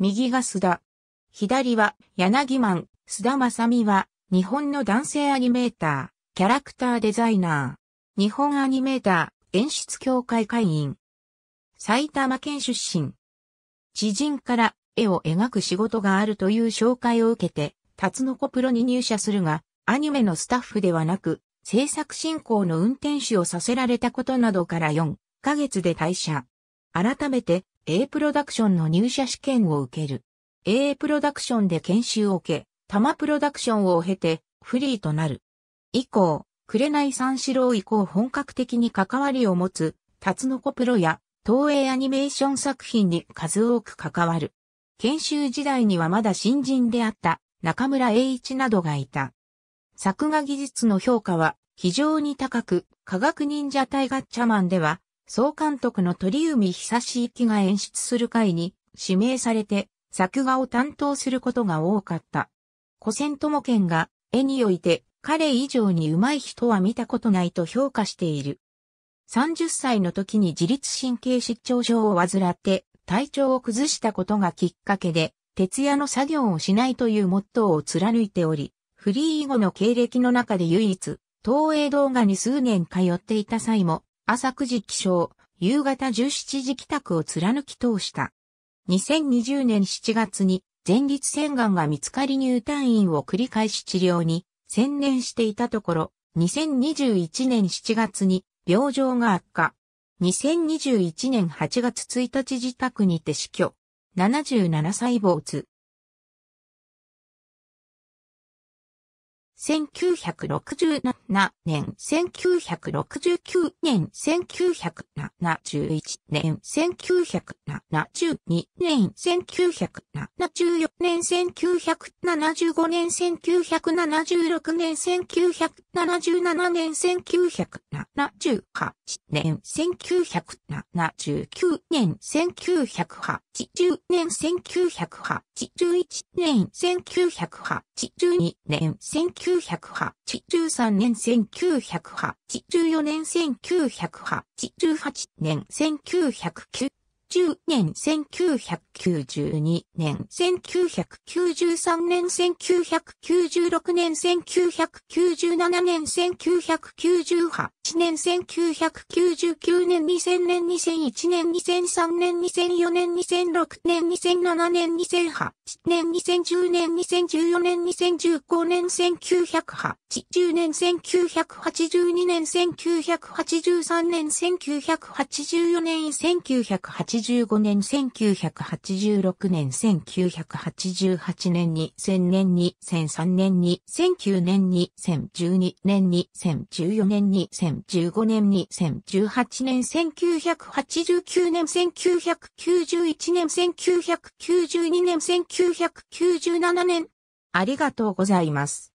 右が須田。左は柳マン、須田正美は日本の男性アニメーター、キャラクターデザイナー、日本アニメーター、演出協会会員。埼玉県出身。知人から絵を描く仕事があるという紹介を受けて、タツノコプロに入社するが、アニメのスタッフではなく、制作進行の運転手をさせられたことなどから4ヶ月で退社。改めて A プロダクションの入社試験を受ける。a プロダクションで研修を受け、多摩プロダクションを経てフリーとなる。以降、紅三四郎以降本格的に関わりを持つ、タツノコプロや東映アニメーション作品に数多く関わる。研修時代にはまだ新人であった中村栄一などがいた。作画技術の評価は非常に高く、科学忍者大ガッチャマンでは総監督の鳥海久志きが演出する会に指名されて作画を担当することが多かった。古戦友健が絵において彼以上に上手い人は見たことないと評価している。30歳の時に自律神経失調症を患って体調を崩したことがきっかけで、徹夜の作業をしないというモットーを貫いており、フリー以後の経歴の中で唯一、東映動画に数年通っていた際も、朝9時起床、夕方17時帰宅を貫き通した。2020年7月に前立腺がんが見つかり入退院を繰り返し治療に専念していたところ、2021年7月に病状が悪化。2021年8月1日自宅にて死去。77歳坊主。1967年、1969年、1971年、1972年、1974年、1975年、1976年、1977年、1978年、1979年、1980年、1981年、1982年、19 1983年1984年1988年1990 10年1992年1993年1996年1997年1998 1991年、1999年、2000年、2001年、2003年、2004年、2006年、2007年、2008年、2010年、2014年、2015年、1980年、1982年、1983年、1984年、1985年、1986年、1988年に、2000年に、2003年に、2009年に、2012年に、2014年に、2 0 0 0 2015年2018年1989年1991年1992年1997年ありがとうございます。